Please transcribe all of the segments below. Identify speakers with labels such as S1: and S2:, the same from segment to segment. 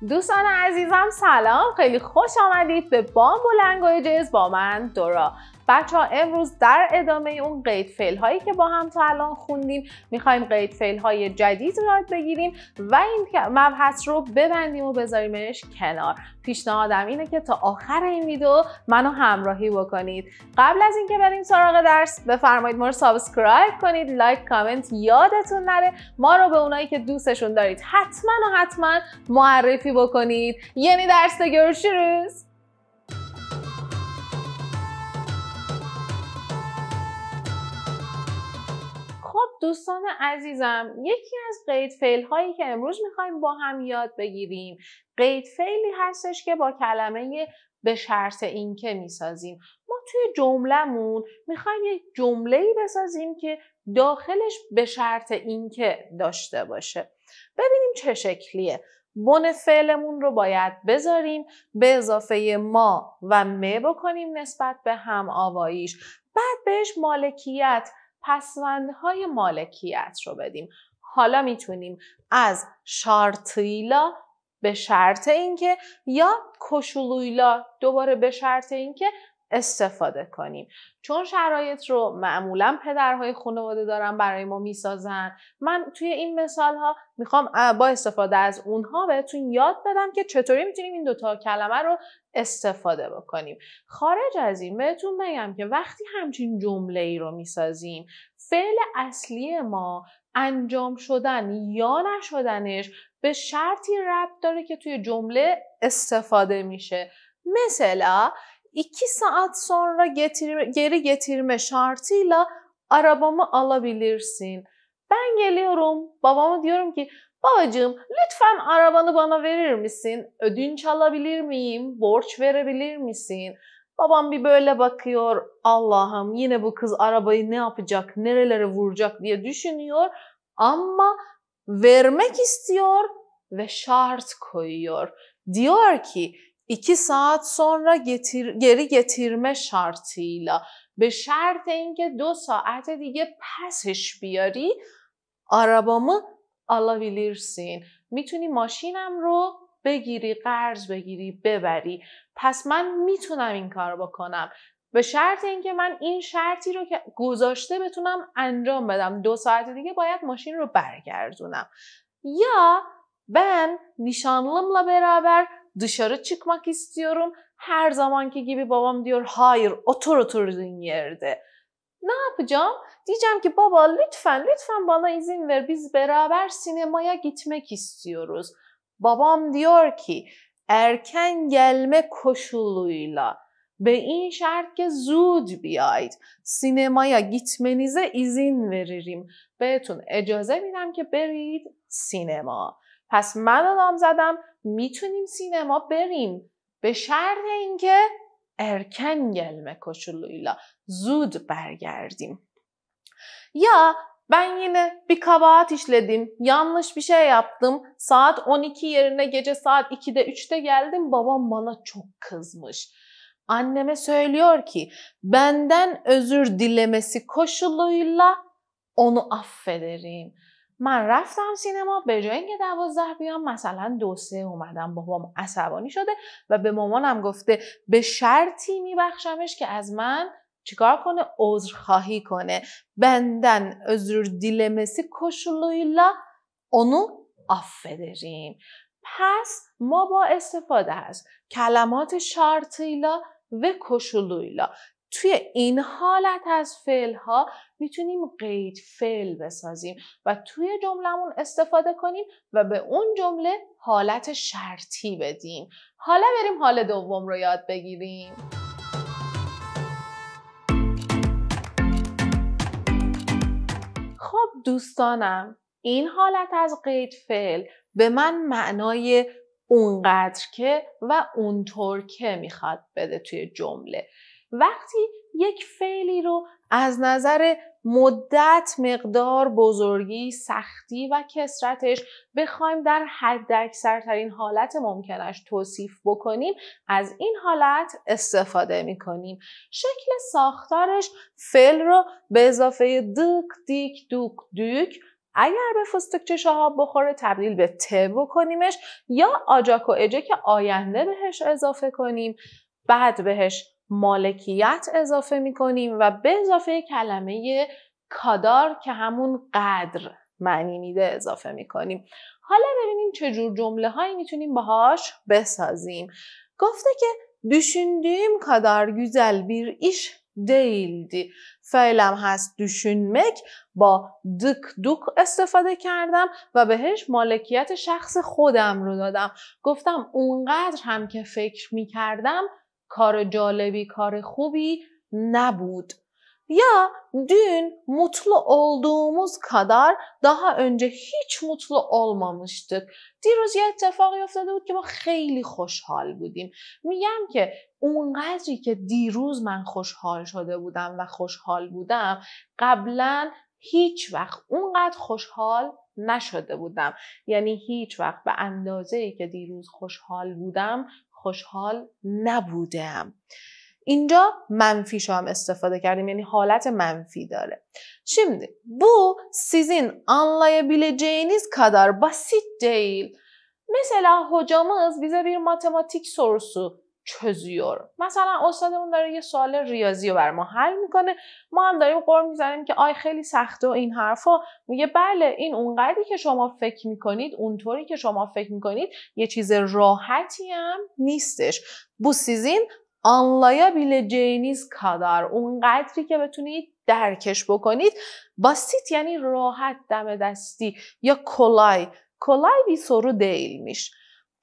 S1: دوستان عزیزم سلام خیلی خوش آمدید به و لنگویجز با من دورا بچه ها امروز در ادامه اون قید فعل هایی که با هم تا الان خوندیم میخوایم قید فعل های جدید رو یاد بگیریم و این مبحث رو ببندیم و بذاریمش کنار پیشنهادم اینه که تا آخر این ویدیو منو همراهی بکنید قبل از اینکه بریم سراغ درس بفرمایید ما رو سابسکرایب کنید لایک کامنت یادتون نره ما رو به اونایی که دوستشون دارید حتما و حتما معرفی بکنید یعنی درس خب دوستان عزیزم یکی از قید فعل هایی که امروز میخوایم با هم یاد بگیریم قید فعلی هستش که با کلمه به شرط اینکه میسازیم ما توی جملهمون میخوایم یک جمله ای بسازیم که داخلش به شرط اینکه داشته باشه ببینیم چه شکلیه بن فعلمون رو باید بذاریم به اضافه ما و مه بکنیم نسبت به هم آواییش بعد بهش مالکیت پسوندهای مالکیت رو بدیم حالا میتونیم از شارتیلا به شرط اینکه یا کشولویلا دوباره به شرط اینکه استفاده کنیم چون شرایط رو معمولا پدرهای خانواده دارن برای ما میسازن من توی این مثال ها میخوام با استفاده از اونها بهتون یاد بدم که چطوری میتونیم این دوتا کلمه رو استفاده بکنیم خارج از این بهتون بگم که وقتی همچین جمله ای رو میسازیم فعل اصلی ما انجام شدن یا نشدنش به شرطی ربط داره که توی جمله استفاده میشه مثلا 2 saat sonra getirme, geri getirme şartıyla arabamı alabilirsin. Ben geliyorum, babama diyorum ki babacığım lütfen arabanı bana verir misin? Ödünç alabilir miyim? Borç verebilir misin? Babam bir böyle bakıyor. Allah'ım yine bu kız arabayı ne yapacak, nerelere vuracak diye düşünüyor. Ama vermek istiyor ve şart koyuyor. Diyor ki 2 saat sonra getir, geri getirme به شرط اینکه دو ساعت دیگه پسش بیاری آرابامو alabilirsin میتونی ماشینم رو بگیری قرض بگیری ببری پس من میتونم این کار بکنم به شرط اینکه من این شرطی رو که گذاشته بتونم انجام بدم دو ساعت دیگه باید ماشین رو برگردونم یا نشانلم nişanlımla برابر dışarı çıkmak istiyorum. Her zamanki gibi babam diyor hayır otur oturduğun yerde. Ne yapacağım? Diyeceğim ki baba lütfen lütfen bana izin ver biz beraber sinemaya gitmek istiyoruz. Babam diyor ki erken gelme koşuluyla ve in şerke zud biyayd. Sinemaya gitmenize izin veririm. Betun ecaze bilem ki berid sinema. پس من نام زدم میتونیم سینما بریم به شرط اینکه erken gelme koşuluyla زود برگردیم. Ya ben yine bir kabahat işledim, yanlış bir şey yaptım, saat 12 yerine gece saat 2'de 3'te geldim, babam bana çok kızmış. Anneme söylüyor ki benden özür dilemesi koşuluyla onu affederim. من رفتم سینما به جای اینکه دوازده بیام مثلا دو سه اومدم بابام عصبانی شده و به مامانم گفته به شرطی میبخشمش که از من چیکار کنه خواهی کنه بندن عذر دیلمسی کشولویلا، onu affederim پس ما با استفاده از کلمات شرطیلا و کشولویلا توی این حالت از فعل ها میتونیم قید فعل بسازیم و توی جملهمون استفاده کنیم و به اون جمله حالت شرطی بدیم حالا بریم حال دوم رو یاد بگیریم خب دوستانم این حالت از قید فعل به من معنای اونقدر که و اونطور که میخواد بده توی جمله وقتی یک فعلی رو از نظر مدت مقدار بزرگی سختی و کسرتش بخوایم در حد اکثرترین حالت ممکنش توصیف بکنیم از این حالت استفاده می کنیم شکل ساختارش فعل رو به اضافه دک دیک دوک دوک اگر به چشه ها بخوره تبدیل به ت بکنیمش یا آجاک و اجه که آینده بهش اضافه کنیم بعد بهش مالکیت اضافه می کنیم و به اضافه کلمه کادار که همون قدر معنی میده اضافه کنیم حالا ببینیم چجور جمله هایی میتونیم باهاش بسازیم گفته که دوشندیم کادار güzel بیر ایش دیلدی فعلم هست دوشنمک با دک دک استفاده کردم و بهش مالکیت شخص خودم رو دادم گفتم اونقدر هم که فکر می کردم کار جالبی کار خوبی نبود. یا دون مطلو olduğumuz کدر هیچ önce هیچ مطلو olmamıştık. دیروز یه اتفاقی افتاده بود که ما خیلی خوشحال بودیم. میگم که اونقدری که دیروز من خوشحال شده بودم و خوشحال بودم قبلا هیچ وقت اونقدر خوشحال نشده بودم یعنی هیچ وقت به اندازه ای که دیروز خوشحال بودم خوشحال نبودم اینجا منفی شو هم استفاده کردیم یعنی حالت منفی داره شمید بو سیزین آنلای بیل جینیز کدار بسید دیل مثلا هجامز بیزه بیر ماتماتیک سورسو چزیور مثلا استادمون داره یه سوال ریاضی رو بر ما حل میکنه ما هم داریم قر میزنیم که آی خیلی سخته و این حرفا میگه بله این اونقدری که شما فکر میکنید اونطوری که شما فکر میکنید یه چیز راحتی هم نیستش آنلایا بیل جینیز کادار اونقدری که بتونید درکش بکنید باسیت یعنی راحت دم دستی یا کلای کلای بی سرو میشه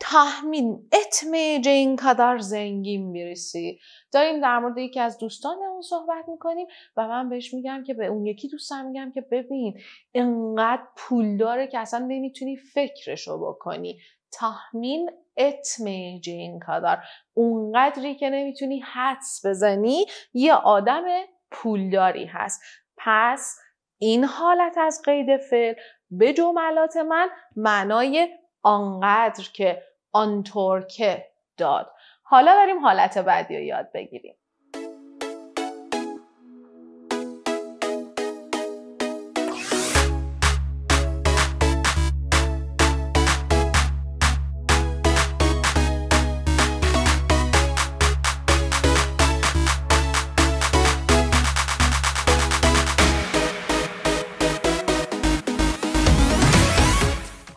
S1: تحمیل etmeyeceğin kadar زنگین birisi داریم در مورد یکی از دوستانمون صحبت میکنیم و من بهش میگم که به اون یکی دوستم میگم که ببین انقدر پول داره که اصلا نمیتونی فکرشو بکنی تحمیل etmeyeceğin کدر. اونقدری که نمیتونی حدس بزنی یه آدم پولداری هست پس این حالت از قید فعل به جملات من معنای آنقدر که آن که داد حالا بریم حالت بعدی رو یاد بگیریم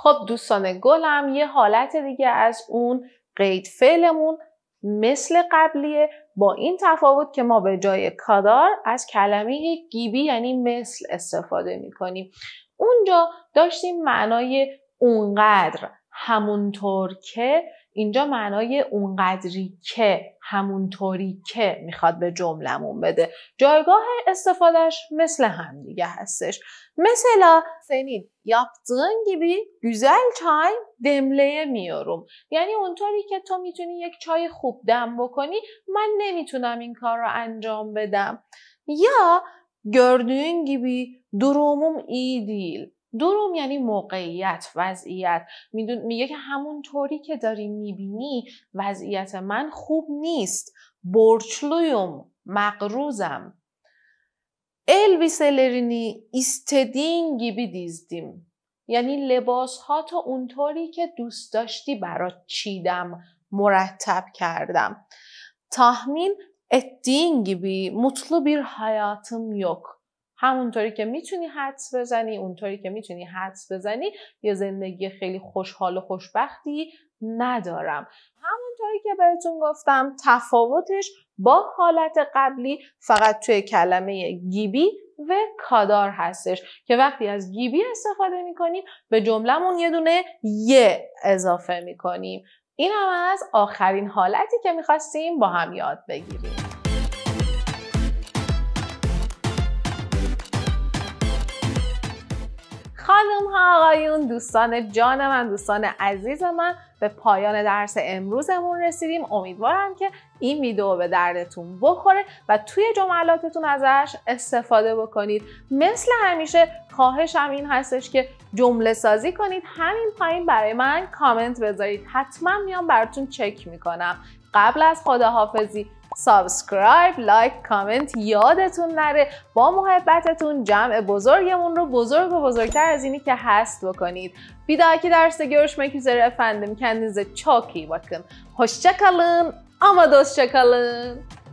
S1: خب دوستان گلم یه حالت دیگه از اون قید فعلمون مثل قبلیه با این تفاوت که ما به جای کادار از کلمه گیبی یعنی مثل استفاده میکنیم اونجا داشتیم معنای اونقدر همونطور که اینجا معنای اونقدری که همونطوری که میخواد به جملمون بده جایگاه استفادهش مثل هم دیگه هستش مثلا سنین yaptığın gibi güzel چای دمله میارم یعنی اونطوری که تو میتونی یک چای خوب دم بکنی من نمیتونم این کار رو انجام بدم یا gördüğün gibi ایدیل. دروم یعنی موقعیت وضعیت میگه که همون طوری که داری میبینی وضعیت من خوب نیست برچلویم مقروزم الویسلرینی istediğin gibi دیزدیم. یعنی لباس ها اون اونطوری که دوست داشتی برات چیدم مرتب کردم. تاهمین ettiğin gibi مطلوبیر حیاتم یک. همونطوری که میتونی حدس بزنی اونطوری که میتونی حدس بزنی یه زندگی خیلی خوشحال و خوشبختی ندارم همونطوری که بهتون گفتم تفاوتش با حالت قبلی فقط توی کلمه گیبی و کادار هستش که وقتی از گیبی استفاده میکنیم به جملهمون یه دونه یه اضافه میکنیم این هم از آخرین حالتی که میخواستیم با هم یاد بگیریم خانم ها آقایون دوستان جان من دوستان عزیز من به پایان درس امروزمون رسیدیم امیدوارم که این ویدیو به دردتون بخوره و توی جملاتتون ازش استفاده بکنید مثل همیشه خواهشم این هستش که جمله سازی کنید همین پایین برای من کامنت بذارید حتما میام براتون چک میکنم قبل از خداحافظی سابسکرایب، لایک، کامنت یادتون نره با محبتتون جمع بزرگمون رو بزرگ و بزرگتر از اینی که هست بکنید که درست گرش مکیزر افندم کندیز چاکی بکن خوشچکلن اما دوستچکلن